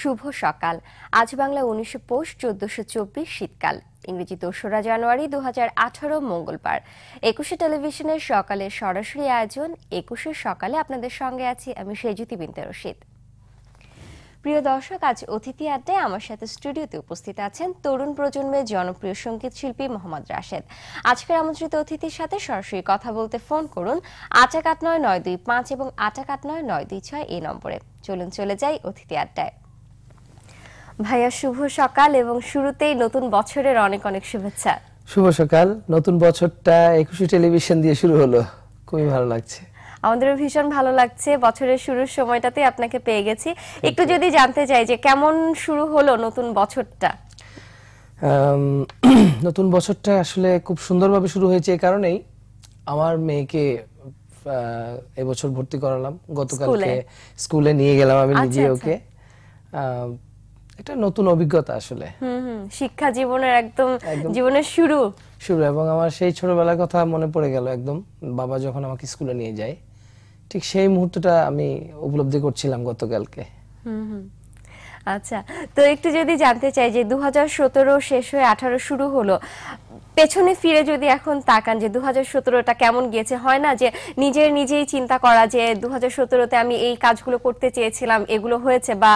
শুভ সকাল আজ বাংলা উনিশে পৌষ চোদ্দশো চব্বিশ শীতকাল ইংরেজি দোসরা জানুয়ারি দু আঠারো মঙ্গলবার একুশে টেলিভিশনের সকালে সরাসরি আয়োজন একুশে সকালে আপনাদের সঙ্গে আছি আমি সেজুতি বিনতে রশিদ প্রিয় দর্শক আজ অতিথি আড্ডায় আমার সাথে স্টুডিওতে উপস্থিত আছেন তরুণ প্রজন্মের জনপ্রিয় সঙ্গীত শিল্পী মোহাম্মদ রাশেদ আজকের আমন্ত্রিত অতিথির সাথে সরাসরি কথা বলতে ফোন করুন আট এক আট নয় নয় দুই পাঁচ এবং আট এক আট নয় নয় দুই ছয় এই নম্বরে চলুন চলে যাই অতিথি আড্ডায় ভাইয়া শুভ সকাল এবং শুরুতেই নতুন বছরের অনেক অনেক শুভেচ্ছা শুভ সকাল নতুন বছরটা একুশে টেলিভিশন দিয়ে শুরু হলো খুবই ভালো লাগছে আমাদেরও ভীষণ ভালো লাগছে বছরের শুরুর সময়টাতে আপনাকে পেয়ে গেছি একটু যদি জানতে চাই যে কেমন শুরু হলো নতুন বছরটা নতুন বছরটা আসলে খুব সুন্দরভাবে শুরু হয়েছে এই কারণেই আমার মেয়েকে এবছর ভর্তি করালাম গতকালকে স্কুলে নিয়ে গেলাম আমি আচ্ছা, নিজে আচ্ছা। ওকে এটা নতুন অভিজ্ঞতা আসলে শিক্ষা জীবনের একদম জীবনের শুরু শুরু এবং আমার সেই ছোটবেলার কথা মনে পড়ে গেল একদম বাবা যখন আমাকে স্কুলে নিয়ে যায় ঠিক সেই মুহূর্তটা আমি উপলব্ধি করছিলাম গতকালকে আচ্ছা তো একটু যদি জানতে চাই যে দু শেষ হয়ে আঠারো শুরু হলো পেছনে ফিরে যদি এখন তাকান যে দু হাজার কেমন গিয়েছে হয় না যে নিজের নিজেই চিন্তা করা যে দু হাজার আমি এই কাজগুলো করতে চেয়েছিলাম এগুলো হয়েছে বা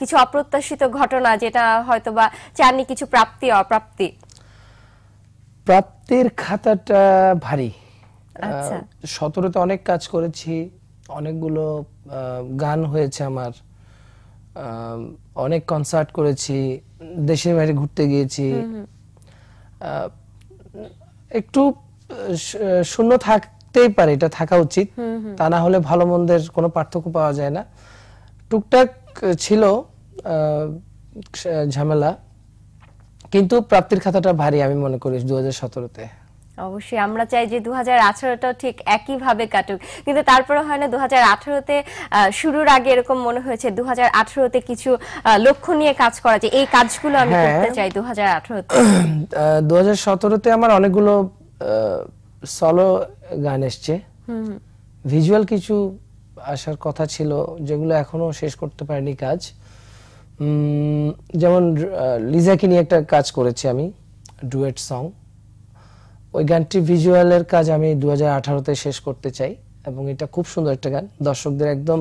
কিছু অপ্রত্যাশিত ঘটনা যেটা হয়তো বা চাননি কিছু প্রাপ্তি অপ্রাপ্তি প্রাপ্তির খাতাটা ভারী আচ্ছা। সতেরোতে অনেক কাজ করেছি অনেকগুলো গান হয়েছে আমার অনেক কনসার্ট করেছি দেশের বাইরে ঘুরতে গিয়েছি একটু শূন্য থাকতেই পারে এটা থাকা উচিত তা না হলে ভালো মন্দের কোনো পার্থক্য পাওয়া যায় না টুকটাক ছিল ঝামেলা কিন্তু প্রাপ্তির খাতাটা ভারী আমি মনে করি দু হাজার সতেরোতে অবশ্যই আমরা চাই যে দু হাজার ঠিক একইভাবে কাটুক কিন্তু তারপরে হয় না দু হাজার শুরুর আগে এরকম মনে হয়েছে দু হাজার কিছু লক্ষ্য নিয়ে কাজ করা যে এই কাজগুলো আমি হ্যাঁ। করতে চাই দু হাজার দু হাজার আমার অনেকগুলো সলো গান এসছে ভিজুয়াল কিছু আসার কথা ছিল যেগুলো এখনো শেষ করতে পারিনি কাজ যেমন লিজাকে নিয়ে একটা কাজ করেছি আমি ডুয়েট সং ওই গানটি ভিজুয়ালের কাজ আমি দু হাজার শেষ করতে চাই এবং এটা খুব সুন্দর একটা গান দর্শকদের একদম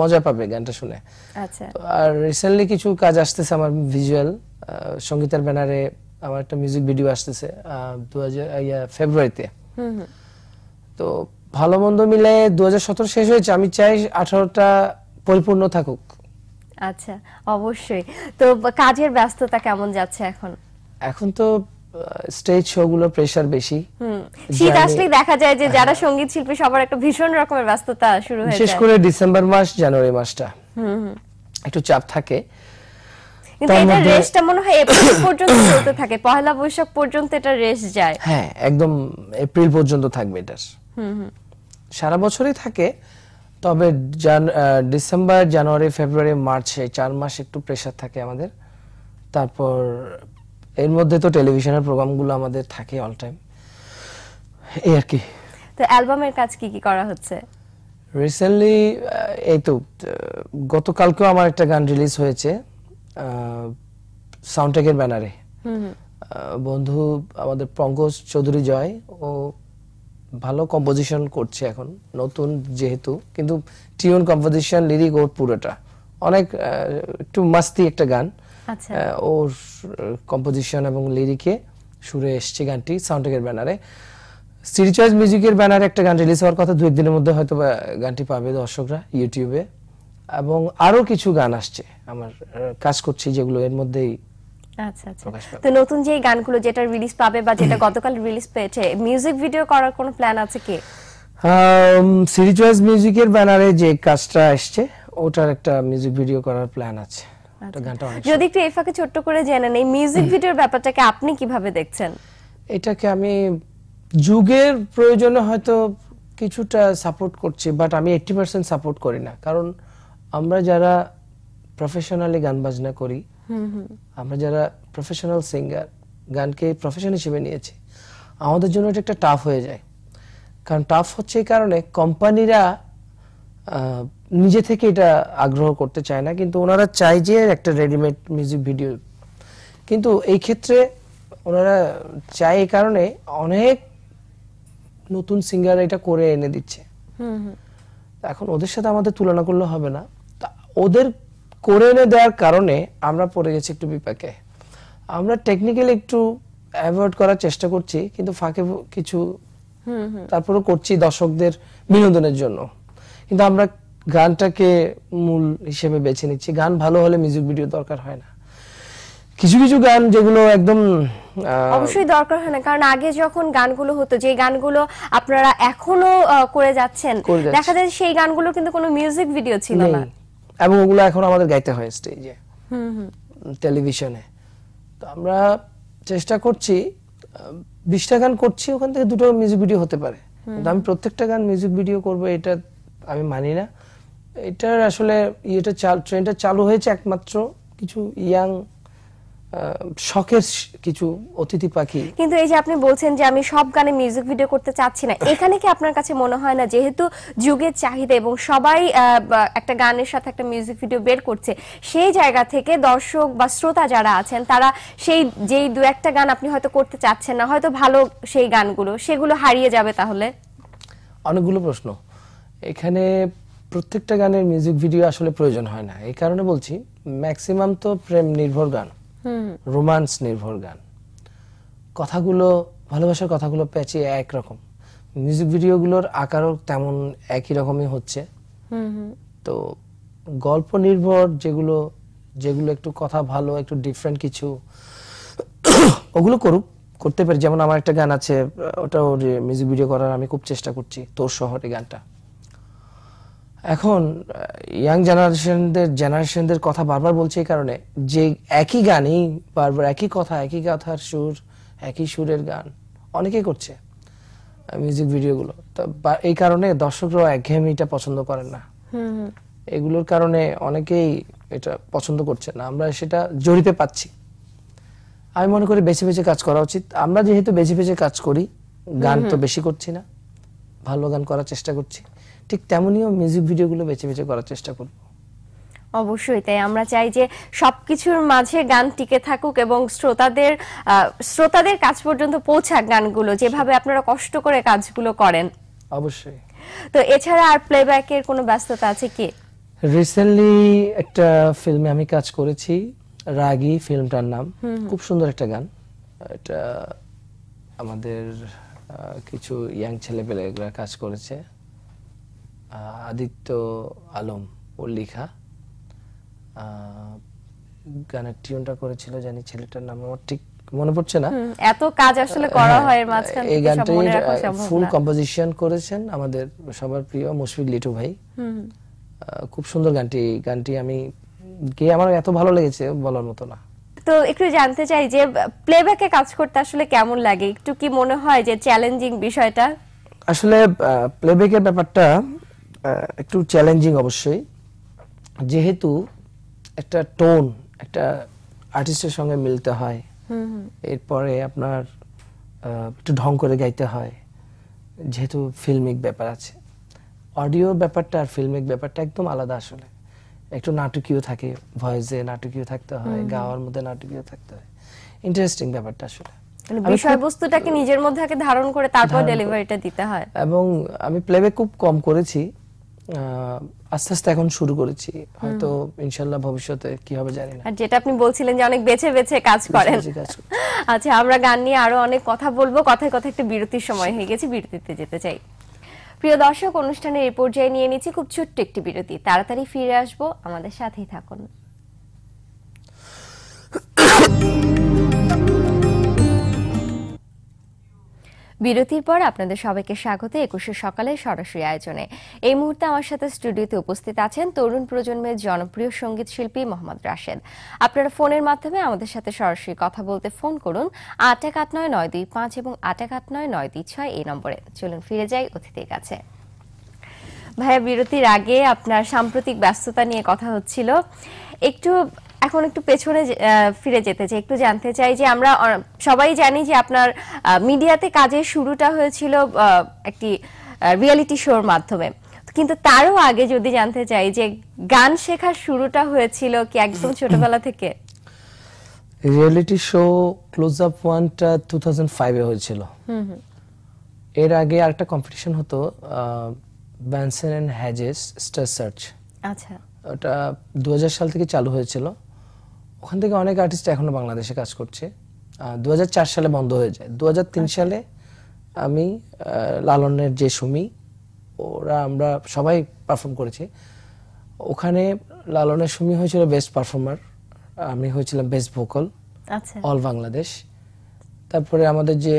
মজা পাবে গানটা শুনে আচ্ছা। আর রিসেন্টলি কিছু কাজ আসতেছে আমার ভিজুয়াল সঙ্গীতের ব্যানারে আমার একটা মিউজিক ভিডিও আসতেছে দু হাজার ফেব্রুয়ারিতে তো ভালো মন্দ মিলে দু শেষ হয়েছে আমি চাই আঠারোটা পরিপূর্ণ থাকুক আচ্ছা অবশ্যই তো কাজের ব্যস্ততা কেমন যাচ্ছে এখন এখন তো স্টেজ শো গুলো প্রেসার বেশি শীত আসলে দেখা যায় যে যারা সঙ্গীত শিল্পী সবার একটা ভীষণ রকমের ব্যস্ততা শুরু হয়ে যায় বিশেষ করে ডিসেম্বর মাস জানুয়ারি মাসটা একটু চাপ থাকে কিন্তু এটা রেস্টটা মনে হয় এপ্রিল পর্যন্ত চলতে থাকে পহেলা বৈশাখ পর্যন্ত এটা রেস্ট যায় হ্যাঁ একদম এপ্রিল পর্যন্ত থাকবে এটা সারা বছরই থাকে তবে ডিসেম্বর জানুয়ারি ফেব্রুয়ারি মার্চ এই চার মাস একটু প্রেসার থাকে আমাদের তারপর এর মধ্যে তো টেলিভিশনের প্রোগ্রামগুলো আমাদের থাকে অল টাইম এই আর কি তো অ্যালবামের কাজ কি কি করা হচ্ছে রিসেন্টলি এই তো গতকালকেও আমার একটা গান রিলিজ হয়েছে সাউন্ডটেকের ব্যানারে বন্ধু আমাদের পঙ্কজ চৌধুরী জয় ও ভালো কম্পোজিশন করছে এখন নতুন যেহেতু কিন্তু টিউন কম্পোজিশন লিরিক ওর পুরোটা অনেক একটু মাস্তি একটা গান আচ্ছা। ওর কম্পোজিশন এবং লিরিকে সুরে এসছে গানটি সাউন্ডটেকের ব্যানারে সিটি চয়েস মিউজিকের ব্যানারে একটা গান রিলিজ হওয়ার কথা দু একদিনের মধ্যে হয়তো গানটি পাবে দর্শকরা ইউটিউবে এবং আরো কিছু গান আসছে আমার কাজ করছি যেগুলো এর মধ্যেই আচ্ছা আচ্ছা তো নতুন যে গানগুলো যেটা রিলিজ পাবে বা যেটা গতকাল রিলিজ পেয়েছে মিউজিক ভিডিও করার কোনো প্ল্যান আছে কি সিরিজ মিউজিকের ব্যানারে যে কাজটা আসছে ওটার একটা মিউজিক ভিডিও করার প্ল্যান আছে আচ্ছা। যদি একটু এফাকে ছোট্ট করে জেনে নেই মিউজিক ভিডিওর ব্যাপারটাকে আপনি কিভাবে দেখছেন এটাকে আমি যুগের প্রয়োজনে হয়তো কিছুটা সাপোর্ট করছি বাট আমি এইট্টি পার্সেন্ট সাপোর্ট করি না কারণ আমরা যারা প্রফেশনালি গান বাজনা করি আমরা যারা প্রফেশনাল সিঙ্গার গানকে প্রফেশন হিসেবে নিয়েছি আমাদের জন্য এটা একটা টাফ হয়ে যায় কারণ টাফ হচ্ছে এই কারণে কোম্পানিরা নিজে থেকে এটা আগ্রহ করতে চায় না কিন্তু ওনারা চায় যে একটা রেডিমেড মিউজিক ভিডিও কিন্তু এই ক্ষেত্রে ওনারা চায় এই কারণে অনেক নতুন সিঙ্গার এটা করে এনে দিচ্ছে এখন ওদের সাথে আমাদের তুলনা করলে হবে না ওদের করে এনে দেওয়ার কারণে আমরা পড়ে গেছি একটু বিপাকে আমরা টেকনিক্যালি একটু অ্যাভয়েড করার চেষ্টা করছি কিন্তু ফাঁকে কিছু তারপরে করছি দর্শকদের বিনোদনের জন্য কিন্তু আমরা গানটাকে মূল হিসেবে বেছে নিচ্ছি গান ভালো হলে মিউজিক ভিডিও দরকার হয় না কিছু কিছু গান যেগুলো একদম অবশ্যই দরকার হয় না কারণ আগে যখন গানগুলো হতো যে গানগুলো আপনারা এখনো করে যাচ্ছেন দেখা যায় সেই গানগুলো কিন্তু কোনো মিউজিক ভিডিও ছিল না এবং ওগুলো এখন আমাদের গাইতে হয় স্টেজে টেলিভিশনে তো আমরা চেষ্টা করছি বিশটা গান করছি ওখান থেকে দুটো মিউজিক ভিডিও হতে পারে আমি প্রত্যেকটা গান মিউজিক ভিডিও করব এটা আমি মানি না এটার আসলে ইয়েটা চাল ট্রেনটা চালু হয়েছে একমাত্র কিছু ইয়াং শখের কিছু অতিথি পাখি কিন্তু এই যে আপনি বলছেন যে আমি সব গানে মিউজিক ভিডিও করতে চাচ্ছি না এখানে কি আপনার কাছে মনে হয় না যেহেতু যুগের চাহিদা এবং সবাই একটা গানের সাথে একটা মিউজিক ভিডিও বের করছে সেই জায়গা থেকে দর্শক বা শ্রোতা যারা আছেন তারা সেই যেই দু একটা গান আপনি হয়তো করতে চাচ্ছেন না হয়তো ভালো সেই গানগুলো সেগুলো হারিয়ে যাবে তাহলে অনেকগুলো প্রশ্ন এখানে প্রত্যেকটা গানের মিউজিক ভিডিও আসলে প্রয়োজন হয় না এই কারণে বলছি ম্যাক্সিমাম তো প্রেম নির্ভর গান রোমান্স নির্ভর গান কথাগুলো ভালোবাসার কথাগুলো প্যাচে একরকম মিউজিক ভিডিওগুলোর আকারও তেমন একই রকমই হচ্ছে তো গল্প নির্ভর যেগুলো যেগুলো একটু কথা ভালো একটু ডিফারেন্ট কিছু ওগুলো করুক করতে পারি যেমন আমার একটা গান আছে ওটা মিউজিক ভিডিও করার আমি খুব চেষ্টা করছি তোর শহরে গানটা এখন ইয়াং জেনারেশনদের জেনারেশনদের কথা বারবার বলছে এই কারণে যে একই গানই বারবার একই কথা একই কথার সুর একই সুরের গান অনেকেই করছে মিউজিক ভিডিওগুলো তো এই কারণে দর্শকরাও একঘেয়েমিটা পছন্দ করেন না এগুলোর কারণে অনেকেই এটা পছন্দ করছে না আমরা সেটা জরিপে পাচ্ছি আমি মনে করি বেছে বেছে কাজ করা উচিত আমরা যেহেতু বেছে বেছে কাজ করি গান তো বেশি করছি না ভালো গান করার চেষ্টা করছি ঠিক তেমনিও মিউজিক ভিডিওগুলো বেছে বেছে করার চেষ্টা করব অবশ্যই তাই আমরা চাই যে সবকিছুর মাঝে গান টিকে থাকুক এবং শ্রোতাদের শ্রোতাদের কাজ পর্যন্ত পৌঁছাক গানগুলো যেভাবে আপনারা কষ্ট করে কাজগুলো করেন অবশ্যই তো এছাড়া আর প্লেব্যাকের কোনো ব্যস্ততা আছে কি রিসেন্টলি একটা ফিল্মে আমি কাজ করেছি রাগী ফিল্মটার নাম খুব সুন্দর একটা গান এটা আমাদের কিছু ইয়াং এগুলো কাজ করেছে আদিত্য আলম ওর লেখা গানের টিউনটা করেছিল জানি ছেলেটার নাম আমার ঠিক মনে পড়ছে না এত কাজ আসলে করা হ্যাঁ, হয় মাঝখানে এই গানটা ফুল কম্পোজিশন করেছেন আমাদের সবার প্রিয় মুশফিক লিটু ভাই খুব সুন্দর গানটি গানটি আমি গিয়ে আমার এত ভালো লেগেছে বলার মতো না তো একটু জানতে চাই যে প্লেব্যাকে কাজ করতে আসলে কেমন লাগে একটু কি মনে হয় যে চ্যালেঞ্জিং বিষয়টা আসলে প্লেব্যাকের ব্যাপারটা একটু চ্যালেঞ্জিং অবশ্যই যেহেতু একটা টোন একটা আর্টিস্টের সঙ্গে মিলতে হয় এরপরে আপনার একটু ঢং করে গাইতে হয় যেহেতু ফিল্মিক ব্যাপার আছে অডিও ব্যাপারটা আর ফিল্মিক ব্যাপারটা একদম আলাদা আসলে একটু নাটকীয় থাকে ভয়েসে নাটকীয় থাকতে হয় গাওয়ার মধ্যে নাটকীয় থাকতে হয় ইন্টারেস্টিং ব্যাপারটা আসলে মানে বিষয়বস্তুটাকে নিজের মধ্যে ধারণ করে তারপর ডেলিভারিটা দিতে হয় এবং আমি প্লেব্যাক খুব কম করেছি আস্তে আস্তে এখন শুরু করেছি হয়তো ইনশাল্লাহ ভবিষ্যতে কি হবে জানি না আর যেটা আপনি বলছিলেন যে অনেক বেছে বেছে কাজ করেন আচ্ছা আমরা গান নিয়ে আরো অনেক কথা বলবো কথায় কথা একটা বিরতির সময় হয়ে গেছে বিরতিতে যেতে চাই প্রিয় দর্শক অনুষ্ঠানের এই পর্যায়ে নিয়ে নিচ্ছি খুব ছোট্ট একটি বিরতি তাড়াতাড়ি ফিরে আসবো আমাদের সাথেই থাকুন বিরতির পর আপনাদের সবাইকে স্বাগত একুশে সকালে সরাসরি আয়োজনে এই মুহূর্তে আমার সাথে স্টুডিওতে উপস্থিত আছেন তরুণ প্রজন্মের জনপ্রিয় সঙ্গীত শিল্পী মোহাম্মদ রাশেদ আপনারা ফোনের মাধ্যমে আমাদের সাথে সরাসরি কথা বলতে ফোন করুন আট এক আট নয় নয় দুই পাঁচ এবং আট এক আট নয় নয় দুই ছয় এই নম্বরে চলুন ফিরে যাই অতিথির কাছে ভাইয়া বিরতির আগে আপনার সাম্প্রতিক ব্যস্ততা নিয়ে কথা হচ্ছিল একটু এখন একটু পেছনে ফিরে যেতে চাই একটু জানতে চাই যে আমরা সবাই জানি যে আপনার মিডিয়াতে কাজের শুরুটা হয়েছিল একটি রিয়েলিটি শোর মাধ্যমে কিন্তু তারও আগে যদি জানতে চাই যে গান শেখার শুরুটা হয়েছিল কি একদম ছোটবেলা থেকে রিয়েলিটি শো ক্লোজ আপ ওয়ানটা টু থাউজেন্ড ফাইভে হয়েছিল এর আগে আরেকটা কম্পিটিশন হতো Benson and Hedges star search আচ্ছা ওটা দু সাল থেকে চালু হয়েছিল ওখান থেকে অনেক আর্টিস্ট এখনো বাংলাদেশে কাজ করছে দু সালে বন্ধ হয়ে যায় দু আচ্ছা। সালে আমি লালনের যে সুমি ওরা আমরা সবাই পারফর্ম করেছি ওখানে লালনের সুমি হয়েছিল বেস্ট পারফর্মার আমি হয়েছিলাম বেস্ট ভোকাল অল বাংলাদেশ তারপরে আমাদের যে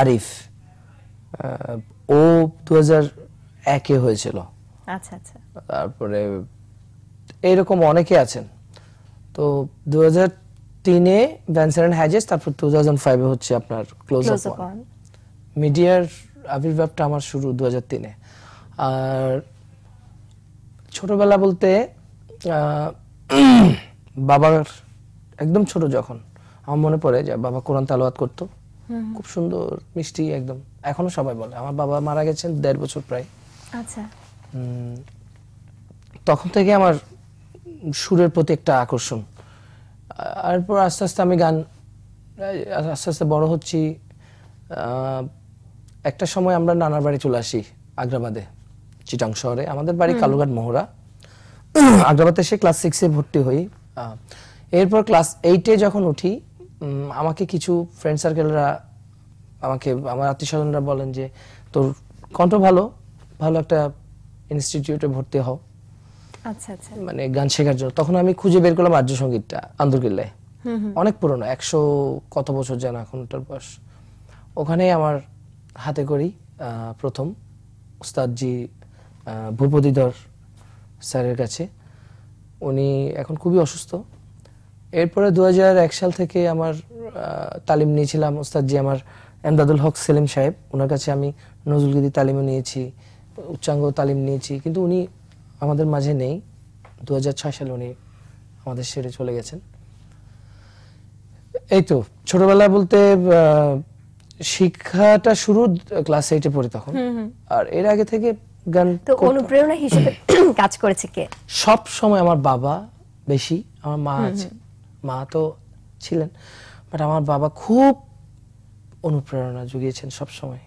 আরিফ ও দু হাজার একে হয়েছিল আচ্ছা আচ্ছা তারপরে এইরকম অনেকে আছেন তো দু হাজার তিনে অ্যান্ড হ্যাজেস তারপর টু থাউজেন্ড ফাইভে হচ্ছে আপনার ক্লোজ আপ মিডিয়ার আবির্ভাবটা আমার শুরু দু হাজার তিনে আর ছোটবেলা বলতে বাবার একদম ছোট যখন আমার মনে পড়ে যে বাবা কোরআন তালোয়াত করতো খুব সুন্দর মিষ্টি একদম এখনো সবাই বলে আমার বাবা মারা গেছেন দেড় বছর প্রায় আচ্ছা তখন থেকে আমার সুরের প্রতি একটা আকর্ষণ এরপর আস্তে আস্তে আমি গান আস্তে আস্তে বড় হচ্ছি একটা সময় আমরা নানার বাড়ি চলে আসি আগ্রাবাদে চিটাং শহরে আমাদের বাড়ি কালুঘাট মোহরা আগ্রাবাদে এসে ক্লাস সিক্সে ভর্তি হই এরপর ক্লাস এইটে যখন উঠি আমাকে কিছু ফ্রেন্ড সার্কেলরা আমাকে আমার আত্মীয় স্বজনরা বলেন যে তোর কণ্ঠ ভালো ভালো একটা ইনস্টিটিউটে ভর্তি হও আচ্ছা, আচ্ছা। মানে গান শেখার জন্য তখন আমি খুঁজে বের করলাম আর্য সঙ্গীতটা আন্দরকিল্লায় অনেক পুরনো একশো কত বছর যেন ওটার বয়স ওখানে আমার হাতে করি প্রথম উস্তাদজি ভূপতিধর স্যারের কাছে উনি এখন খুবই অসুস্থ এরপরে দু সাল থেকে আমার তালিম নিয়েছিলাম উস্তাদজি আমার এমদাদুল হক সেলিম সাহেব ওনার কাছে আমি নজরুলগীতি তালিমও নিয়েছি উচ্চাঙ্গ তালিম নিয়েছি কিন্তু উনি আমাদের মাঝে নেই দু সালে উনি আমাদের সেরে চলে গেছেন এই তো ছোটবেলা বলতে শিক্ষাটা শুরু ক্লাস এইটে পড়ে তখন আর এর আগে থেকে গান অনুপ্রেরণা হিসেবে কাজ করেছে কে সব সময় আমার বাবা বেশি আমার মা আছে মা তো ছিলেন বাট আমার বাবা খুব অনুপ্রেরণা জুগিয়েছেন সব সময়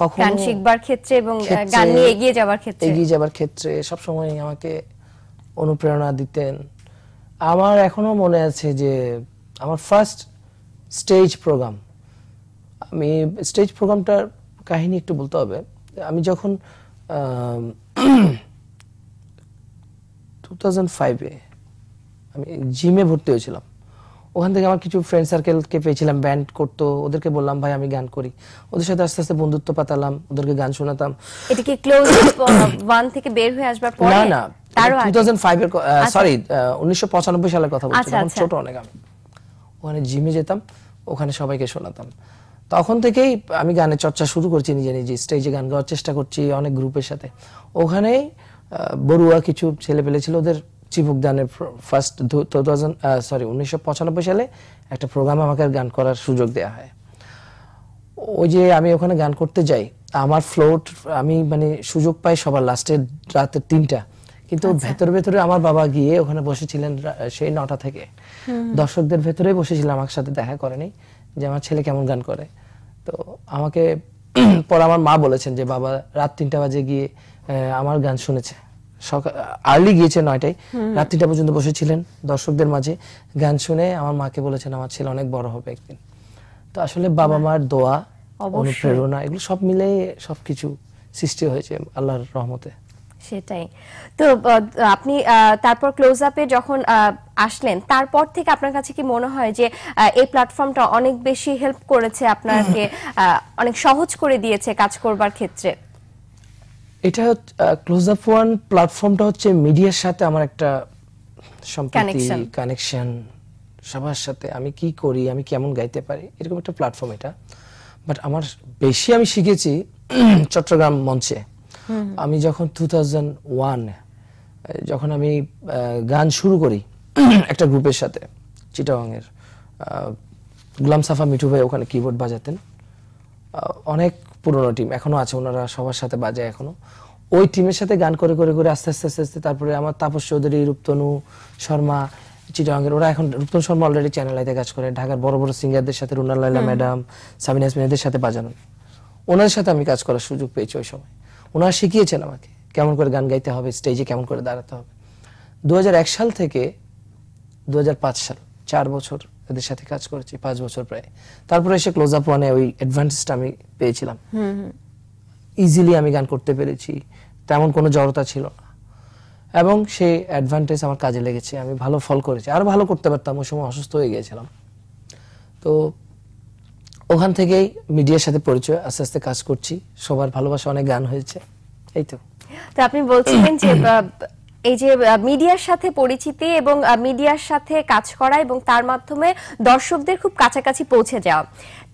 কখনো গান শিখবার ক্ষেত্রে এবং গান নিয়ে এগিয়ে যাওয়ার ক্ষেত্রে এগিয়ে যাওয়ার ক্ষেত্রে সব সময় আমাকে অনুপ্রেরণা দিতেন আমার এখনো মনে আছে যে আমার ফার্স্ট স্টেজ প্রোগ্রাম আমি স্টেজ প্রোগ্রামটার কাহিনী একটু বলতে হবে আমি যখন টু থাউজেন্ড ফাইভে আমি জিমে ভর্তি হয়েছিলাম ওখান থেকে আমার কিছু ফ্রেন্ড সার্কেলকে পেয়েছিলাম ব্যান্ড করতো ওদেরকে বললাম ভাই আমি গান করি ওদের সাথে আস্তে আস্তে বন্ধুত্ব পাতালাম ওদেরকে গান শোনাতাম এটা কি ক্লোজ 1 থেকে বের হয়ে আসবার পরে না না 2005 এর সরি আচ্ছা। 1995 সালের কথা বলছি তখন আচ্ছা, আচ্ছা। ছোট অনেক আমি ওখানে জিমে যেতাম ওখানে সবাইকে শোনাতাম তখন থেকেই আমি গানের চর্চা শুরু করছি নিজে নিজে স্টেজে গান গাওয়ার চেষ্টা করছি অনেক গ্রুপের সাথে ওখানেই বড়ুয়া কিছু ছেলে পেলে ছিল ওদের চিবুক দানের ফার্স্ট টু থাউজেন্ড সরি উনিশশো সালে একটা প্রোগ্রাম আমাকে গান করার সুযোগ দেওয়া হয় ওই যে আমি ওখানে গান করতে যাই আমার ফ্লোট আমি মানে সুযোগ পাই সবার লাস্টের রাতের তিনটা কিন্তু আচ্ছা। ভেতরে ভেতরে আমার বাবা গিয়ে ওখানে বসেছিলেন সেই নটা থেকে দর্শকদের ভেতরে বসেছিলেন আমার সাথে দেখা করেনি যে আমার ছেলে কেমন গান করে তো আমাকে পরে আমার মা বলেছেন যে বাবা রাত তিনটা বাজে গিয়ে আমার গান শুনেছে আর্লি গিয়েছে নয়টায় রাত্রিটা পর্যন্ত বসেছিলেন দর্শকদের মাঝে গান শুনে আমার মাকে বলেছেন আমার ছেলে অনেক বড় হবে একদিন তো আসলে বাবা হ্যাঁ। মার দোয়া অনুপ্রেরণা এগুলো সব মিলে সবকিছু সৃষ্টি হয়েছে আল্লাহর রহমতে সেটাই তো আপনি তারপর ক্লোজ আপে যখন আসলেন তারপর থেকে আপনার কাছে কি মনে হয় যে এই প্ল্যাটফর্মটা অনেক বেশি হেল্প করেছে আপনাকে অনেক সহজ করে দিয়েছে কাজ করবার ক্ষেত্রে এটা ক্লোজ আপ ওয়ান প্ল্যাটফর্মটা হচ্ছে মিডিয়ার সাথে আমার একটা সম্প্রতি কানেকশন সবার সাথে আমি কি করি আমি কেমন গাইতে পারি এরকম একটা প্ল্যাটফর্ম এটা বাট আমার বেশি আমি শিখেছি চট্টগ্রাম মঞ্চে আমি যখন টু ওয়ান যখন আমি গান শুরু করি একটা গ্রুপের সাথে চিটাওয়াংয়ের গুলাম সাফা মিঠু ভাই ওখানে কিবোর্ড বাজাতেন অনেক পুরনো টিম এখনও আছে ওনারা সবার সাথে বাজায় এখনও ওই টিমের সাথে গান করে করে করে আস্তে আস্তে আস্তে আস্তে তারপরে আমার তাপস চৌধুরী রূপতনু শর্মা চিটাঙ্গের ওরা এখন রূপতন শর্মা অলরেডি চ্যানেল আইতে কাজ করে ঢাকার বড় বড় সিঙ্গারদের সাথে রুনা লাইলা ম্যাডাম সামিন হাসমিনাদের সাথে বাজানো ওনার সাথে আমি কাজ করার সুযোগ পেয়েছি ওই সময় ওনারা শিখিয়েছেন আমাকে কেমন করে গান গাইতে হবে স্টেজে কেমন করে দাঁড়াতে হবে দু সাল থেকে দু সাল চার বছর তাদের সাথে কাজ করেছি পাঁচ বছর প্রায় তারপরে এসে ক্লোজ আপ ওয়ানে ওই অ্যাডভান্সটা আমি পেয়েছিলাম ইজিলি আমি গান করতে পেরেছি তেমন কোনো জড়তা ছিল না এবং সেই অ্যাডভান্টেজ আমার কাজে লেগেছে আমি ভালো ফল করেছি আরও ভালো করতে পারতাম ওই সময় অসুস্থ হয়ে গিয়েছিলাম তো ওখান থেকেই মিডিয়ার সাথে পরিচয় আস্তে আস্তে কাজ করছি সবার ভালোবাসা অনেক গান হয়েছে এই তো তো আপনি বলছিলেন যে এই যে মিডিয়ার সাথে পরিচিতি এবং মিডিয়ার সাথে কাজ করা এবং তার মাধ্যমে দর্শকদের খুব কাছাকাছি পৌঁছে যাওয়া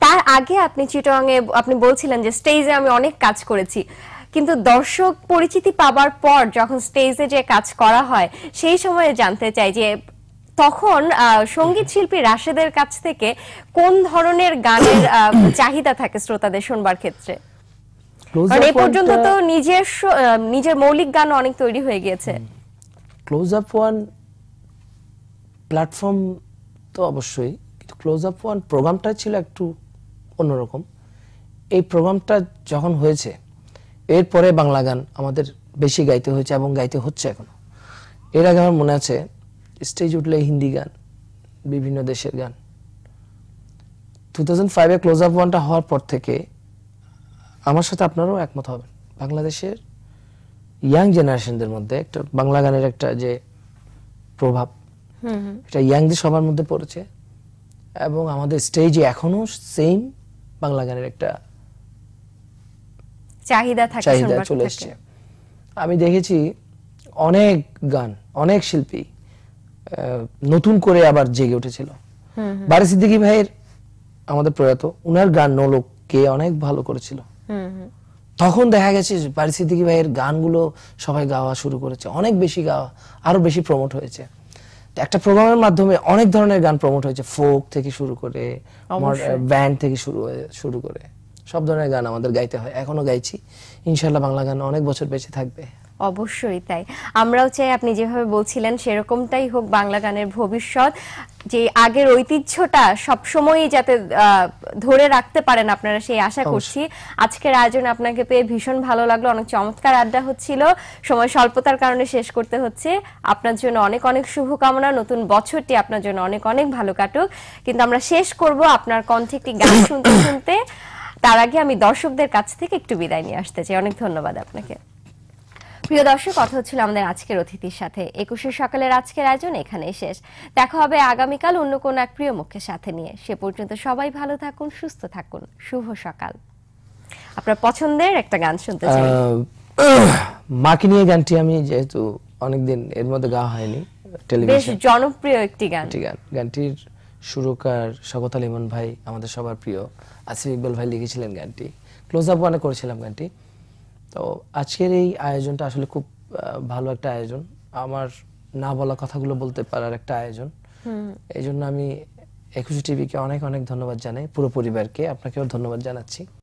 তার আগে আপনি চিটংয়ে আপনি বলছিলেন যে স্টেজে আমি অনেক কাজ করেছি কিন্তু দর্শক পরিচিতি পাবার পর যখন স্টেজে যে কাজ করা হয় সেই সময়ে জানতে চাই যে তখন সঙ্গীত শিল্পী রাশেদের কাছ থেকে কোন ধরনের গানের চাহিদা থাকে শ্রোতাদের শোনবার ক্ষেত্রে এ পর্যন্ত তো নিজের নিজের মৌলিক গান অনেক তৈরি হয়ে গিয়েছে ক্লোজ আপ ওয়ান প্ল্যাটফর্ম তো অবশ্যই কিন্তু ক্লোজ আপ ওয়ান প্রোগ্রামটা ছিল একটু অন্যরকম এই প্রোগ্রামটা যখন হয়েছে এরপরে বাংলা গান আমাদের বেশি গাইতে হয়েছে এবং গাইতে হচ্ছে এখনও এর আগে আমার মনে আছে স্টেজ উঠলে হিন্দি গান বিভিন্ন দেশের গান টু থাউজেন্ড ফাইভে ক্লোজ আপ ওয়ানটা হওয়ার পর থেকে আমার সাথে আপনারাও একমত হবেন বাংলাদেশের ইয়াং জেনারেশনদের মধ্যে একটা বাংলা গানের একটা যে প্রভাব এটা ইয়াংদের সবার মধ্যে পড়েছে এবং আমাদের স্টেজে এখনো সেম বাংলা গানের একটা চাহিদা থাকে চাহিদা চলে এসছে আমি দেখেছি অনেক গান অনেক শিল্পী নতুন করে আবার জেগে উঠেছিল বারে সিদ্দিকি ভাইয়ের আমাদের প্রয়াত উনার গান কে অনেক ভালো করেছিল তখন দেখা গেছে সিদ্দিকী ভাইয়ের গানগুলো সবাই গাওয়া শুরু করেছে অনেক বেশি গাওয়া আরও বেশি প্রমোট হয়েছে একটা প্রোগ্রামের মাধ্যমে অনেক ধরনের গান প্রমোট হয়েছে ফোক থেকে শুরু করে ব্যান্ড থেকে শুরু শুরু করে সব ধরনের গান আমাদের গাইতে হয় এখনো গাইছি ইনশাল্লাহ বাংলা গান অনেক বছর বেঁচে থাকবে অবশ্যই তাই আমরাও চাই আপনি যেভাবে বলছিলেন সেরকমটাই হোক বাংলা গানের ভবিষ্যৎ যে আগের ঐতিহ্যটা সবসময়ই যাতে ধরে রাখতে পারেন আপনারা সেই আশা করছি আজকের আয়োজন আপনাকে পেয়ে ভীষণ ভালো লাগলো অনেক চমৎকার আড্ডা হচ্ছিল সময় স্বল্পতার কারণে শেষ করতে হচ্ছে আপনার জন্য অনেক অনেক শুভকামনা নতুন বছরটি আপনার জন্য অনেক অনেক ভালো কাটুক কিন্তু আমরা শেষ করব আপনার কণ্ঠে একটি গান শুনতে শুনতে তার আগে আমি দর্শকদের কাছ থেকে একটু বিদায় নিয়ে আসতে চাই অনেক ধন্যবাদ আপনাকে প্রিয় দর্শক কথা হচ্ছিল আমাদের আজকের অতিথির সাথে একুশে সকালের আজকের আয়োজন এখানে শেষ দেখা হবে আগামীকাল অন্য কোন এক প্রিয় মুখের সাথে নিয়ে সে পর্যন্ত সবাই ভালো থাকুন সুস্থ থাকুন শুভ সকাল আপনার পছন্দের একটা গান শুনতে চাই মাকে নিয়ে গানটি আমি যেহেতু অনেকদিন এর মধ্যে গাওয়া হয়নি বেশ জনপ্রিয় একটি গান গান গানটির সুরকার স্বাগত আলিমন ভাই আমাদের সবার প্রিয় আসিফ ইকবাল ভাই লিখেছিলেন গানটি ক্লোজ আপ ওয়ানে করেছিলাম গানটি তো আজকের এই আয়োজনটা আসলে খুব ভালো একটা আয়োজন আমার না বলা কথাগুলো বলতে পারার একটা আয়োজন এই জন্য আমি একুশে টিভিকে অনেক অনেক ধন্যবাদ জানাই পুরো পরিবারকে আপনাকেও ধন্যবাদ জানাচ্ছি